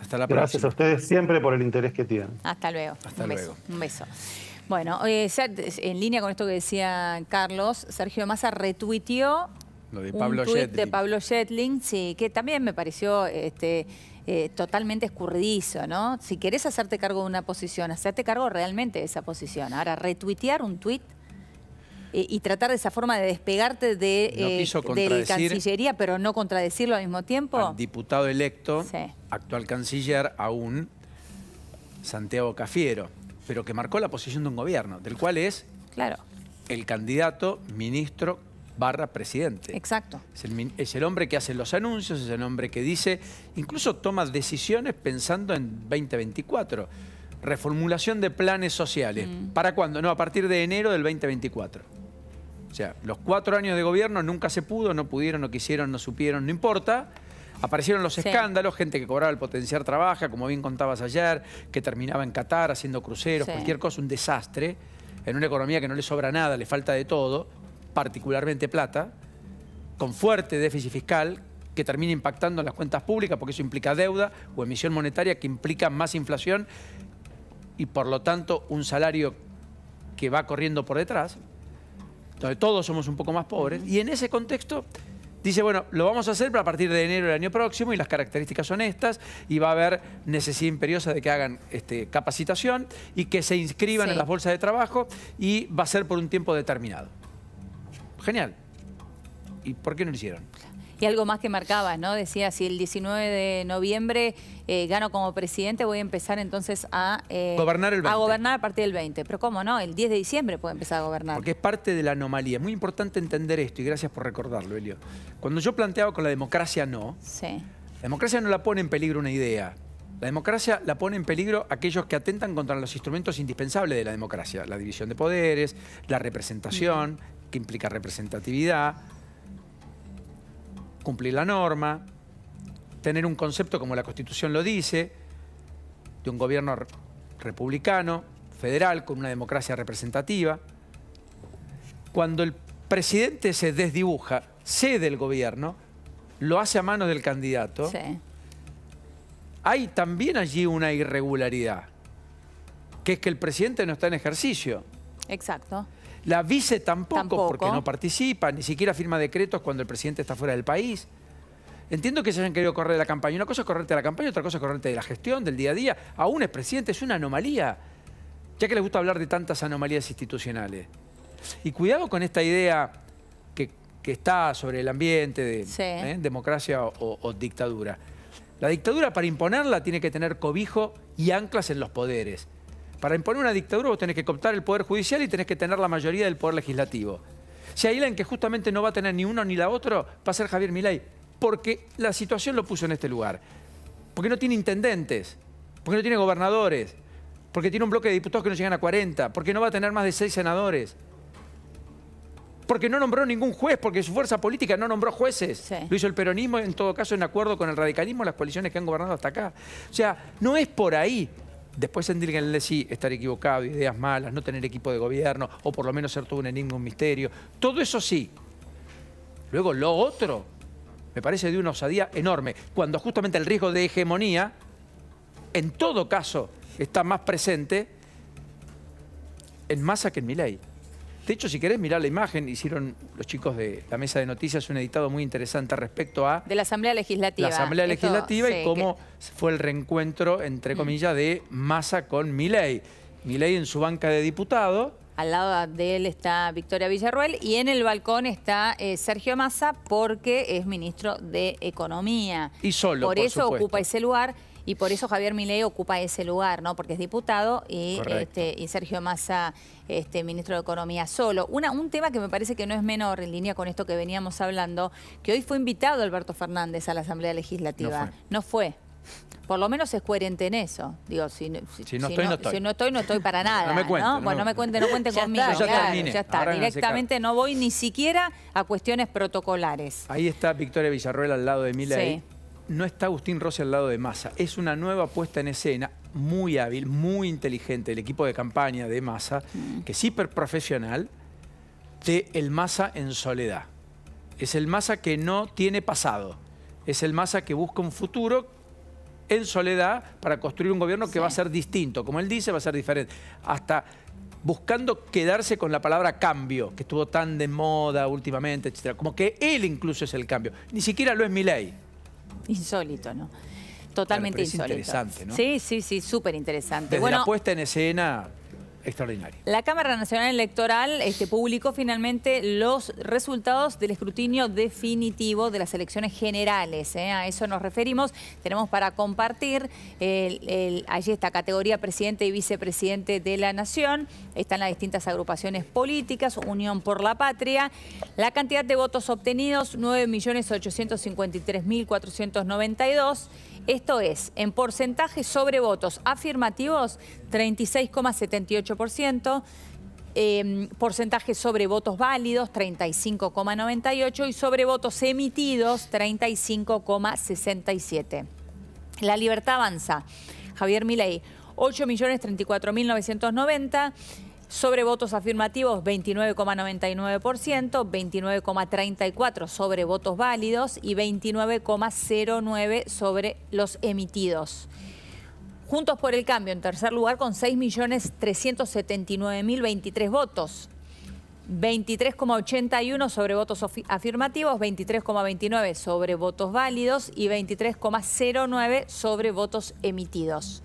Hasta la Gracias a ustedes siempre por el interés que tienen. Hasta luego. Hasta un luego. Beso, un beso. Bueno, eh, en línea con esto que decía Carlos, Sergio Massa retuiteó de un tuit de Pablo Shetling, sí, que también me pareció este, eh, totalmente escurridizo, ¿no? Si querés hacerte cargo de una posición, hacerte cargo realmente de esa posición. Ahora, retuitear un tweet eh, y tratar de esa forma de despegarte de, Cancillería, pero no contradecirlo al mismo tiempo. diputado electo. Sí actual canciller, aún, Santiago Cafiero, pero que marcó la posición de un gobierno, del cual es claro. el candidato ministro barra presidente. Exacto. Es el, hombre que hace los anuncios, es el hombre que dice, incluso toma decisiones pensando en 2024. Reformulación de planes sociales. Mm. ¿Para cuándo? No, a partir de enero del 2024. O sea, los cuatro años de gobierno nunca se pudo, no pudieron, no quisieron, no supieron, no importa. Aparecieron los escándalos, gente que cobraba el potenciar trabaja, como bien contabas ayer, que terminaba en Qatar haciendo cruceros, cualquier cosa, un desastre, en una economía que no le sobra nada, le falta de todo, particularmente plata, con fuerte déficit fiscal que termina impactando en las cuentas públicas porque eso implica deuda o emisión monetaria que implica más inflación y por lo tanto un salario que va corriendo por detrás, donde todos somos un poco más pobres, y en ese contexto Dice, bueno, lo vamos a hacer para a partir de enero del año próximo y las características son estas y va a haber necesidad imperiosa de que hagan este, capacitación y que se inscriban en las bolsas de trabajo y va a ser por un tiempo determinado. Genial. ¿Y por qué no lo hicieron? Y algo más que marcabas, ¿no? Decía, si el 19 de noviembre eh, gano como presidente, voy a empezar entonces a... Eh, gobernar A gobernar a partir del 20. Pero cómo no, el 10 de diciembre puede empezar a gobernar. Porque es parte de la anomalía. Es muy importante entender esto y gracias por recordarlo, Elio. Cuando yo planteaba con la democracia no, la democracia no la pone en peligro una idea. La democracia la pone en peligro aquellos que atentan contra los instrumentos indispensables de la democracia. La división de poderes, la representación, que implica representatividad, cumplir la norma, tener un concepto como la Constitución lo dice, de un gobierno republicano, federal, con una democracia representativa. Cuando el presidente se desdibuja, cede el gobierno, lo hace a manos del candidato, hay también allí una irregularidad, que es que el presidente no está en ejercicio. Exacto. La vice tampoco, porque no participa, ni siquiera firma decretos cuando el presidente está fuera del país. Entiendo que se hayan querido correr de la campaña. Una cosa es correrte de la campaña, otra cosa es correrte de la gestión, del día a día. Aún es presidente, es una anomalía. Ya que les gusta hablar de tantas anomalías institucionales. Y cuidado con esta idea que, está sobre el ambiente de ¿eh? democracia o dictadura. La dictadura para imponerla tiene que tener cobijo y anclas en los poderes. Para imponer una dictadura vos tenés que cooptar el Poder Judicial y tenés que tener la mayoría del Poder Legislativo. Si hay alguien que justamente no va a tener ni uno ni la otro, va a ser Javier Milei, porque la situación lo puso en este lugar. Porque no tiene intendentes, porque no tiene gobernadores, porque tiene un bloque de diputados que no llegan a 40, porque no va a tener más de seis senadores, porque no nombró ningún juez, porque su fuerza política no nombró jueces. Lo hizo el peronismo, en todo caso, en acuerdo con el radicalismo, las coaliciones que han gobernado hasta acá. O sea, no es por ahí. Después le sí estar equivocado, ideas malas, no tener equipo de gobierno, o por lo menos ser todo un enigma, un misterio. Todo eso sí. Luego lo otro me parece de una osadía enorme, cuando justamente el riesgo de hegemonía, en todo caso, está más presente en masa que en mi ley. De hecho, si querés mirar la imagen, hicieron los chicos de la mesa de noticias un editado muy interesante respecto a... De la Asamblea Legislativa. La Asamblea Legislativa y cómo fue el reencuentro, entre mm. comillas, de Massa con Milei. Milei en su banca de diputado. Al lado de él está Victoria Villarruel y en el balcón está eh, Sergio Massa porque es ministro de Economía. Y solo, Por, eso ocupa ese lugar y por eso Javier Milei ocupa ese lugar, ¿no? Porque es diputado y, este, y Sergio Massa, este, ministro de Economía, solo. Una, un tema que me parece que no es menor en línea con esto que veníamos hablando, que hoy fue invitado Alberto Fernández a la Asamblea Legislativa. No fue. Por lo menos es coherente en eso. Digo, si, no, estoy, no, estoy, no, estoy. para nada. No me cuente. Bueno, no me cuente, conmigo. ya, está. Directamente no voy ni siquiera a cuestiones protocolares. Ahí está Victoria Villarruel al lado de Milei. Sí no está Agustín Rossi al lado de Massa. Es una nueva puesta en escena, muy hábil, muy inteligente, el equipo de campaña de Massa, mm. que es hiper profesional, de el Massa en soledad. Es el Massa que no tiene pasado. Es el Massa que busca un futuro en soledad para construir un gobierno que va a ser distinto. Como él dice, va a ser diferente. Hasta buscando quedarse con la palabra cambio, que estuvo tan de moda últimamente, etc. Como que él incluso es el cambio. Ni siquiera lo es mi ley insólito, ¿no? Totalmente insólito. interesante, ¿no? Sí, sí, sí, súper interesante. la puesta en escena extraordinario. La Cámara Nacional Electoral este, publicó finalmente los resultados del escrutinio definitivo de las elecciones generales. ¿eh? A eso nos referimos. Tenemos para compartir allí esta categoría presidente y vicepresidente de la Nación. Están las distintas agrupaciones políticas, Unión por la Patria. La cantidad de votos obtenidos, 9.853.492. Esto es, en porcentaje sobre votos afirmativos, 36,78%. Em, porcentaje sobre votos válidos 35,98 y sobre votos emitidos 35,67. La libertad avanza. Javier Milei, 8.034.990. Sobre votos afirmativos, 29,99%, 29,34% sobre votos válidos y 29,09% sobre los emitidos. Juntos por el Cambio en tercer lugar con 6.379.023 votos. 23,81 sobre votos afirmativos, 23,29 sobre votos válidos y 23,09 sobre votos emitidos.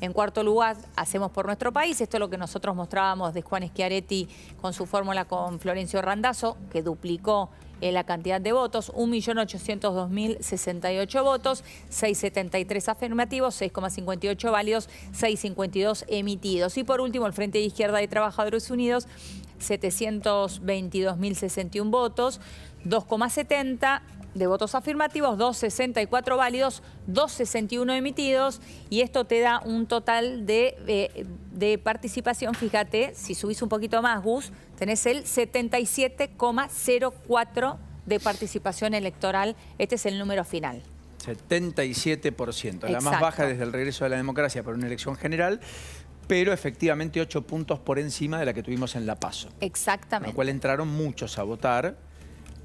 En cuarto lugar, hacemos por nuestro país. Esto es lo que nosotros mostrábamos de Juan Schiaretti con su fórmula con Florencio Randazzo, que duplicó eh, la cantidad de votos, 1.802.068 votos, 6,73 afirmativos, 6,58 válidos, 6,52 emitidos. Y por último, el Frente de Izquierda de Trabajadores Unidos, 722.061 votos, 2,70, de votos afirmativos, 264 válidos, 261 emitidos y esto te da un total eh, de, participación, fíjate, si subís un poquito más, Gus, tenés el 77,04 de participación electoral, este es el número final. 77%, la más baja desde el regreso de la democracia por una elección general, pero efectivamente 8 puntos por encima de la que tuvimos en La Paso. Exactamente. Con lo cual entraron muchos a votar.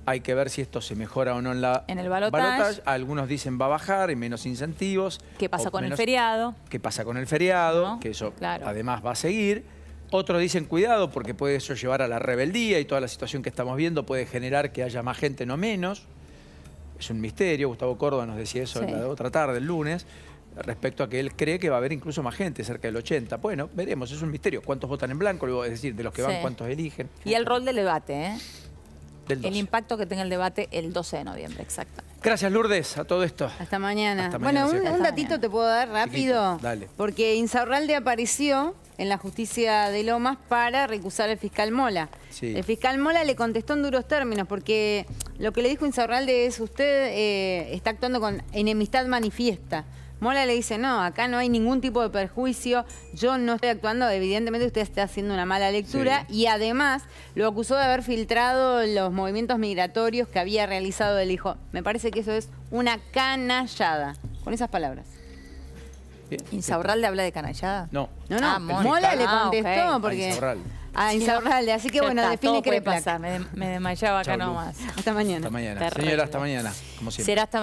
Hay que ver si esto se mejora o no en la en el balotage. Algunos dicen va a bajar, y menos incentivos. ¿Qué pasa con el feriado? ¿Qué pasa con el feriado? que eso además va a seguir. Otros dicen cuidado porque puede eso llevar a la rebeldía y toda la situación que estamos viendo puede generar que haya más gente, no menos. Es un misterio, Gustavo Córdoba nos decía eso la otra tarde, el lunes, respecto a que él cree que va a haber incluso más gente, cerca del 80. Bueno, veremos, es un misterio. ¿Cuántos votan en blanco? Es decir, de los que van, ¿cuántos eligen? Y el rol del debate, ¿eh? El impacto que tenga el debate el 12 de noviembre, exacto. Gracias, Lourdes, a todo esto. Hasta mañana. bueno, un, datito te puedo dar rápido. dale. Porque Insaurralde apareció en la justicia de Lomas para recusar al fiscal Mola. El fiscal Mola le contestó en duros términos porque lo que le dijo Insaurralde es usted eh, está actuando con enemistad manifiesta. Mola le dice, no, acá no hay ningún tipo de perjuicio, yo no estoy actuando, evidentemente usted está haciendo una mala lectura y además lo acusó de haber filtrado los movimientos migratorios que había realizado el hijo. Me parece que eso es una canallada, con esas palabras. ¿Insaurralde habla de canallada? No. No, no, ah, Mola le ah, contestó ah, porque... A Insaurralde. Insaurralde, así que bueno, define qué le pasa. Me, desmayaba acá nomás. Hasta mañana. Hasta mañana. Señora, hasta mañana, como siempre. Será hasta